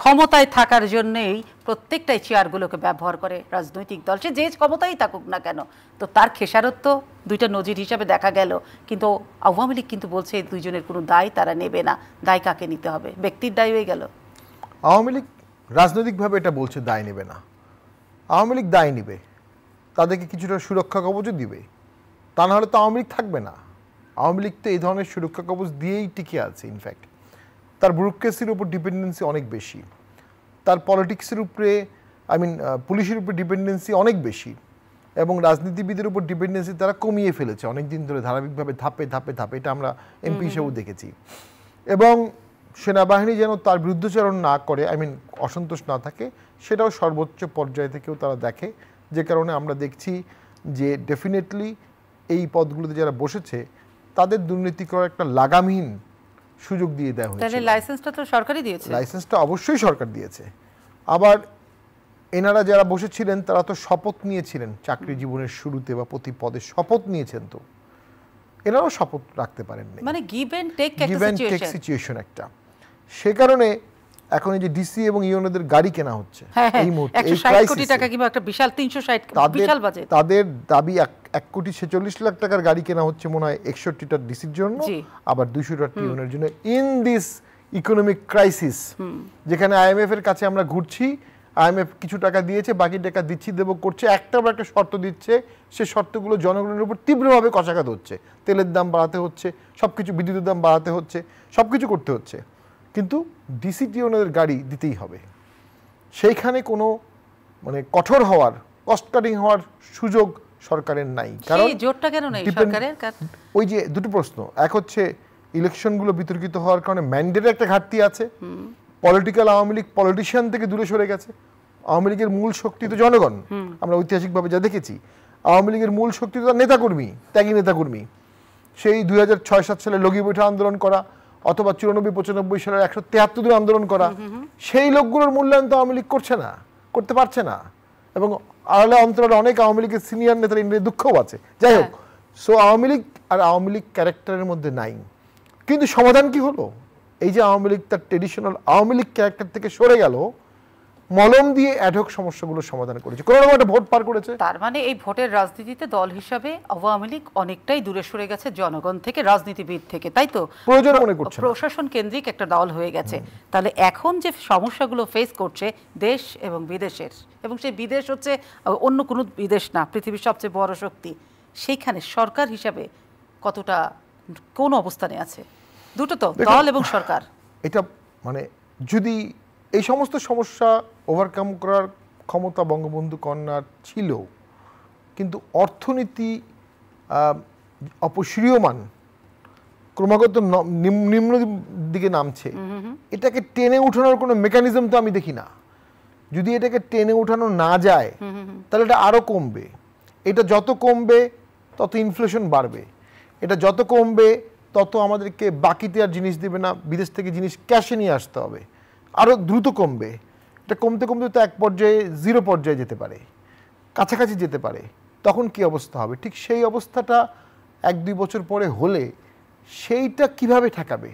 ক্ষমতায় থাকার জন্যেই প্রত্যেকটাই চেয়ারগুলোকে ব্যবহার করে রাজনৈতিক দল সে যে ক্ষমতাই থাকুক না কেন তো তার খেসারত তো দুইটা নজির হিসাবে দেখা গেল কিন্তু আওয়ামী লীগ কিন্তু বলছে এই দুইজনের কোনো দায় তারা নেবে না দায় কাকে নিতে হবে ব্যক্তির দায় হয়ে গেল আওয়ামী লীগ রাজনৈতিকভাবে এটা বলছে দায় নেবে না আওয়ামী লীগ দায় নেবে তাদেরকে কিছুটা সুরক্ষা কবচও দিবে তা নাহলে তো আওয়ামী লীগ থাকবে না আওয়ামী লীগ তো এই ধরনের সুরক্ষা কবচ দিয়েই টিকে আছে ইনফ্যাক্ট তার ব্যুরোক্রেসির উপর ডিপেন্ডেন্সি অনেক বেশি তার পলিটিক্সের উপরে আই মিন পুলিশের উপর ডিপেন্ডেন্সি অনেক বেশি এবং রাজনীতিবিদের উপর ডিপেন্ডেন্সি তারা কমিয়ে ফেলেছে অনেক দিন ধরে ধারাবাহিকভাবে ধাপে ধাপে ধাপে এটা আমরা এমপি হিসেবেও দেখেছি এবং সেনাবাহিনী যেন তার বিরুদ্ধচারণ না করে আই মিন অসন্তোষ না থাকে সেটাও সর্বোচ্চ পর্যায় থেকেও তারা দেখে যে কারণে আমরা দেখছি যে ডেফিনেটলি এই পদগুলোতে যারা বসেছে তাদের দুর্নীতি করার একটা লাগামহীন সুযোগ দিয়ে দেওয়া হয়েছে তাহলে লাইসেন্সটা তো সরকারই দিয়েছে লাইসেন্সটা অবশ্যই সরকার দিয়েছে আবার এনারা যারা বসেছিলেন তারা তো শপথ নিয়েছিলেন চাকরি জীবনের শুরুতে বা প্রতি পদে শপথ নিয়েছেন তো এনারাও শপথ রাখতে পারেন মানে গিভ অ্যান্ড টেক একটা সিচুয়েশন একটা সে কারণে এখন এই যে ডিসি এবং ইউনোদের গাড়ি কেনা হচ্ছে হ্যাঁ, হ্যাঁ, এই মুহূর্তে কোটি টাকা কিংবা একটা বিশাল 360 বিশাল বাজেট তাদের দাবি 1 কোটি 46 লাখ টাকার গাড়ি কেনা হচ্ছে মনে হয় 61টা ডিসির জন্য আবার 200টা ইউনের জন্য ইন দিস ইকোনমিক ক্রাইসিস যেখানে আইএমএফ এর কাছে আমরা ঘুরছি আইএমএফ কিছু টাকা দিয়েছে বাকি টাকা দিচ্ছি দেব করছে একটা বা একটা শর্ত দিচ্ছে সে শর্তগুলো জনগণের উপর তীব্রভাবে কষাঘাত হচ্ছে তেলের দাম বাড়াতে হচ্ছে সব কিছু বিদ্যুতের দাম বাড়াতে হচ্ছে সব কিছু করতে হচ্ছে কিন্তু ডিসিটি ওনাদের গাড়ি দিতেই হবে সেইখানে কোনো মানে কঠোর হওয়ার কস্ট কাটিং হওয়ার সুযোগ সরকারের নাই কারণ জোরটা কেন নাই সরকারের ওই যে দুটো প্রশ্ন এক হচ্ছে ইলেকশনগুলো বিতর্কিত হওয়ার কারণে ম্যান্ডেটের একটা ঘাটতি আছে পলিটিক্যাল আওয়ামী লীগ পলিটিশিয়ান থেকে দূরে সরে গেছে আওয়ামী লীগের মূল শক্তি তো জনগণ আমরা ঐতিহাসিকভাবে যা দেখেছি আওয়ামী লীগের মূল শক্তি তো নেতাকর্মী ত্যাগী নেতাকর্মী সেই দুই হাজার ছয় সাত সালে লগি বৈঠা আন্দোলন করা অথবা চুরানব্বই পঁচানব্বই সালের একশো তেহাত্তর আন্দোলন করা সেই লোকগুলোর মূল্যায়ন তো আওয়ামী লীগ করছে না করতে পারছে না এবং আড়ালে অন্তরালে অনেক আওয়ামী লীগের সিনিয়র নেতার ইন্ডিয়া দুঃখও আছে যাই হ্যাঁ। হোক সো আওয়ামী লীগ আর আওয়ামী লীগ ক্যারেক্টারের মধ্যে নাই কিন্তু সমাধান কি হলো এই যে আওয়ামী লীগ তার ট্রেডিশনাল আওয়ামী লীগ ক্যারেক্টার থেকে সরে গেল মলম দিয়ে অ্যাডহক সমস্যাগুলো সমাধান করেছে কোনো রকম একটা ভোট পার করেছে তার মানে এই ভোটের রাজনীতিতে দল হিসাবে আওয়ামী লীগ অনেকটাই দূরে সরে গেছে জনগণ থেকে রাজনীতিবিদ থেকে তাই তো প্রয়োজন মনে করছে প্রশাসন কেন্দ্রিক একটা দল হয়ে গেছে তাহলে এখন যে সমস্যাগুলো ফেস করছে দেশ এবং বিদেশের এবং সেই বিদেশ হচ্ছে অন্য কোনো বিদেশ না পৃথিবীর সবচেয়ে বড় শক্তি সেইখানে সরকার হিসাবে কতটা কোন অবস্থানে আছে দুটো তো দল এবং সরকার এটা মানে যদি এই সমস্ত সমস্যা ওভারকাম করার ক্ষমতা বঙ্গবন্ধু কন্যার ছিল কিন্তু অর্থনীতি অপসৃয়মান ক্রমাগত নিম্ন দিকে নামছে এটাকে টেনে উঠানোর কোনো মেকানিজম তো আমি দেখি না যদি এটাকে টেনে উঠানো না যায় তাহলে এটা আরও কমবে এটা যত কমবে তত ইনফ্লেশন বাড়বে এটা যত কমবে তত আমাদেরকে বাকিতে আর জিনিস দেবে না বিদেশ থেকে জিনিস ক্যাশে নিয়ে আসতে হবে আরও দ্রুত কমবে এটা কমতে কমতে তো এক পর্যায়ে জিরো পর্যায়ে যেতে পারে কাছাকাছি যেতে পারে তখন কি অবস্থা হবে ঠিক সেই অবস্থাটা এক দুই বছর পরে হলে সেইটা কিভাবে ঠেকাবে